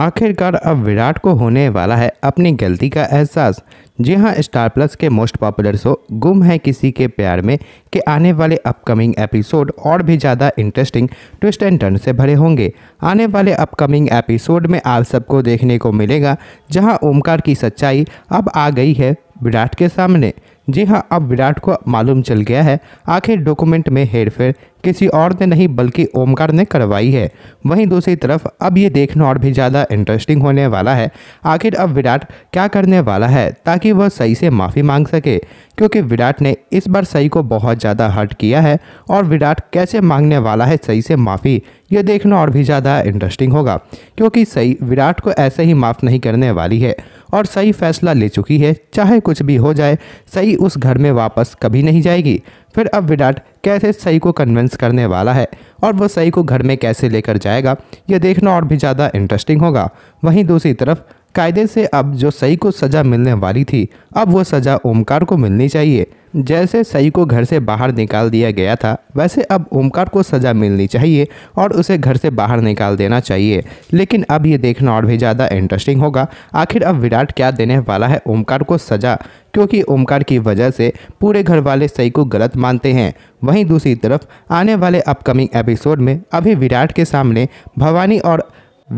आखिरकार अब विराट को होने वाला है अपनी गलती का एहसास जी हाँ स्टार प्लस के मोस्ट पॉपुलर शो गुम है किसी के प्यार में के आने वाले अपकमिंग एपिसोड और भी ज़्यादा इंटरेस्टिंग ट्विस्ट एंड टर्न से भरे होंगे आने वाले अपकमिंग एपिसोड में आप सबको देखने को मिलेगा जहां ओमकार की सच्चाई अब आ गई है विराट के सामने जी हाँ अब विराट को मालूम चल गया है आखिर डॉक्यूमेंट में हेरफेर किसी और ने नहीं बल्कि ओमकार ने करवाई है वहीं दूसरी तरफ अब ये देखना और भी ज़्यादा इंटरेस्टिंग होने वाला है आखिर अब विराट क्या करने वाला है ताकि वह सही से माफ़ी मांग सके क्योंकि विराट ने इस बार सही को बहुत ज़्यादा हर्ट किया है और विराट कैसे मांगने वाला है सही से माफ़ी ये देखना और भी ज़्यादा इंटरेस्टिंग होगा क्योंकि सही विराट को ऐसे ही माफ़ नहीं करने वाली है और सही फैसला ले चुकी है चाहे कुछ भी हो जाए सही उस घर में वापस कभी नहीं जाएगी फिर अब विराट कैसे सही को कन्विंस करने वाला है और वो सही को घर में कैसे लेकर जाएगा ये देखना और भी ज़्यादा इंटरेस्टिंग होगा वहीं दूसरी तरफ कायदे से अब जो सही को सज़ा मिलने वाली थी अब वो सज़ा ओमकार को मिलनी चाहिए जैसे सई को घर से बाहर निकाल दिया गया था वैसे अब ओमकार को सज़ा मिलनी चाहिए और उसे घर से बाहर निकाल देना चाहिए लेकिन अब ये देखना और भी ज़्यादा इंटरेस्टिंग होगा आखिर अब विराट क्या देने वाला है ओमकार को सज़ा क्योंकि ओमकार की वजह से पूरे घर वाले सई को गलत मानते हैं वहीं दूसरी तरफ आने वाले अपकमिंग एपिसोड में अभी विराट के सामने भवानी और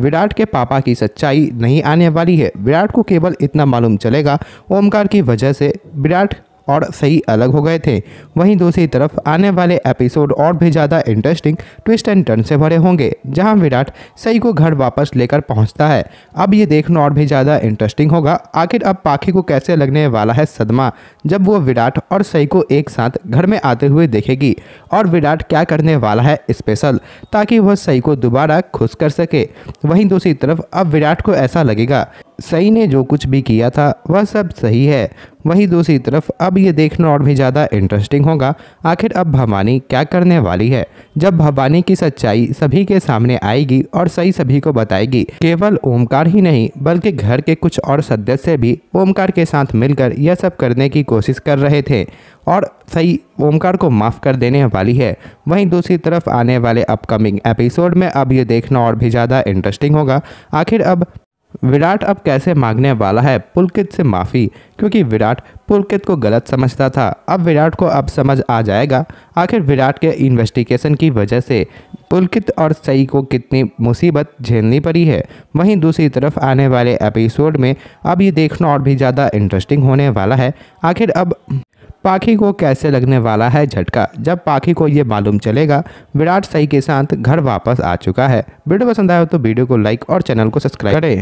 विराट के पापा की सच्चाई नहीं आने वाली है विराट को केवल इतना मालूम चलेगा ओमकार की वजह से विराट और सही अलग हो गए थे वहीं दूसरी तरफ आने वाले एपिसोड और भी ज़्यादा इंटरेस्टिंग ट्विस्ट एंड टर्न से भरे होंगे जहां विराट सही को घर वापस लेकर पहुंचता है अब ये देखना और भी ज़्यादा इंटरेस्टिंग होगा आखिर अब पाखी को कैसे लगने वाला है सदमा जब वो विराट और सई को एक साथ घर में आते हुए देखेगी और विराट क्या करने वाला है स्पेशल ताकि वह सही को दोबारा खुश कर सके वहीं दूसरी तरफ अब विराट को ऐसा लगेगा सही ने जो कुछ भी किया था वह सब सही है वहीं दूसरी तरफ अब ये देखना और भी ज़्यादा इंटरेस्टिंग होगा आखिर अब भवानी क्या करने वाली है जब भवानी की सच्चाई सभी के सामने आएगी और सही सभी को बताएगी केवल ओमकार ही नहीं बल्कि घर के कुछ और सदस्य भी ओमकार के साथ मिलकर यह सब करने की कोशिश कर रहे थे और सही ओमकार को माफ़ कर देने वाली है वहीं दूसरी तरफ आने वाले अपकमिंग एपिसोड में अब ये देखना और भी ज़्यादा इंटरेस्टिंग होगा आखिर अब विराट अब कैसे मांगने वाला है पुलकित से माफ़ी क्योंकि विराट पुलकित को गलत समझता था अब विराट को अब समझ आ जाएगा आखिर विराट के इन्वेस्टिगेशन की वजह से पुलकित और सई को कितनी मुसीबत झेलनी पड़ी है वहीं दूसरी तरफ आने वाले एपिसोड में अब ये देखना और भी ज़्यादा इंटरेस्टिंग होने वाला है आखिर अब पाखी को कैसे लगने वाला है झटका जब पाखी को ये मालूम चलेगा विराट सई के साथ घर वापस आ चुका है वीडियो पसंद आया हो तो वीडियो को लाइक और चैनल को सब्सक्राइब करें